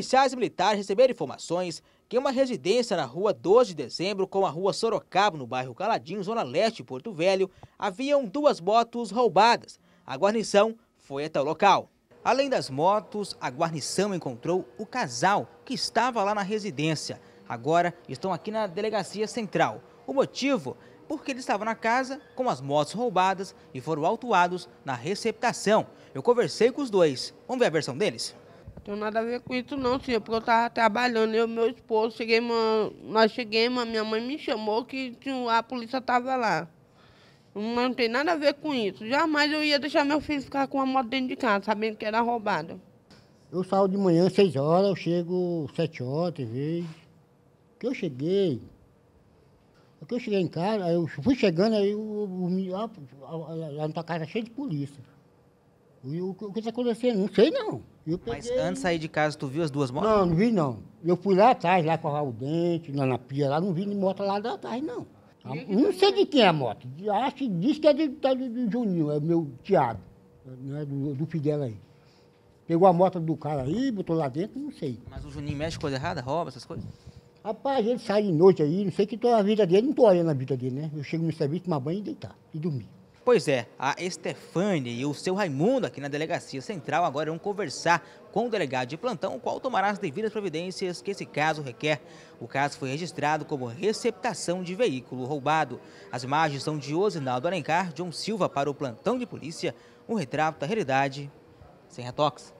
Policiais militares receberam informações que uma residência na rua 12 de dezembro com a rua Sorocaba, no bairro Caladinho, zona leste de Porto Velho, haviam duas motos roubadas. A guarnição foi até o local. Além das motos, a guarnição encontrou o casal que estava lá na residência. Agora estão aqui na delegacia central. O motivo? Porque eles estavam na casa com as motos roubadas e foram autuados na receptação. Eu conversei com os dois. Vamos ver a versão deles? Não tem nada a ver com isso não, senhor, porque eu tava trabalhando, eu e meu esposo, cheguei, uma, nós chegamos, minha mãe me chamou que a polícia tava lá. Não tem nada a ver com isso. Jamais eu ia deixar meu filho ficar com a moto dentro de casa, sabendo que era roubada. Eu saio de manhã, seis horas, eu chego sete horas, às vezes. Que eu cheguei, é que eu cheguei em casa, eu fui chegando, aí o, lá, lá na tua casa é cheio de polícia. E o, o que está acontecendo? Não sei não. Mas antes de sair de casa, tu viu as duas motos? Não, não vi não. Eu fui lá atrás, lá covar o dente, lá na pia, lá, não vi moto lá atrás, não. Não sei de quem é a moto. Acho que diz que é tá de, de, Juninho, é meu Thiago, né, do, do Fidel aí. Pegou a moto do cara aí, botou lá dentro, não sei. Mas o Juninho mexe coisa errada, rouba essas coisas? Rapaz, ele sai de noite aí, não sei que toda a vida dele, não tô olhando a vida dele, né? Eu chego no serviço, tomar banho e deitar, e dormir. Pois é, a Stefane e o seu Raimundo aqui na Delegacia Central agora vão conversar com o delegado de plantão, o qual tomará as devidas providências que esse caso requer. O caso foi registrado como receptação de veículo roubado. As imagens são de Osinaldo Alencar, John Silva para o plantão de polícia, um retrato da realidade sem retoques.